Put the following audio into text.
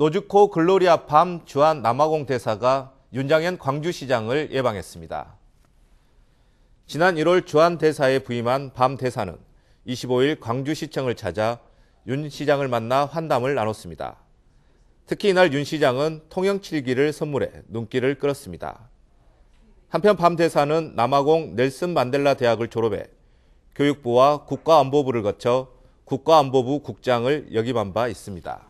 노주코 글로리아 밤 주한 남아공 대사가 윤장현 광주시장을 예방했습니다. 지난 1월 주한 대사에 부임한 밤 대사는 25일 광주시청을 찾아 윤 시장을 만나 환담을 나눴습니다. 특히 이날 윤 시장은 통영 칠기를 선물해 눈길을 끌었습니다. 한편 밤 대사는 남아공 넬슨 만델라 대학을 졸업해 교육부와 국가안보부를 거쳐 국가안보부 국장을 역임한 바 있습니다.